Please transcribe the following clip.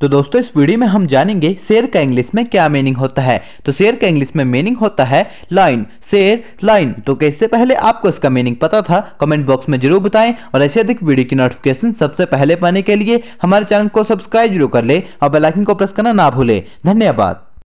तो दोस्तों इस वीडियो में हम जानेंगे शेर का इंग्लिश में क्या मीनिंग होता है तो शेर का इंग्लिश में मीनिंग होता है लाइन शेर लाइन तो कैसे पहले आपको इसका मीनिंग पता था कमेंट बॉक्स में जरूर बताएं और ऐसे अधिक वीडियो की नोटिफिकेशन सबसे पहले पाने के लिए हमारे चैनल को सब्सक्राइब जरूर कर ले और बेलाइकन को प्रेस करना ना भूले धन्यवाद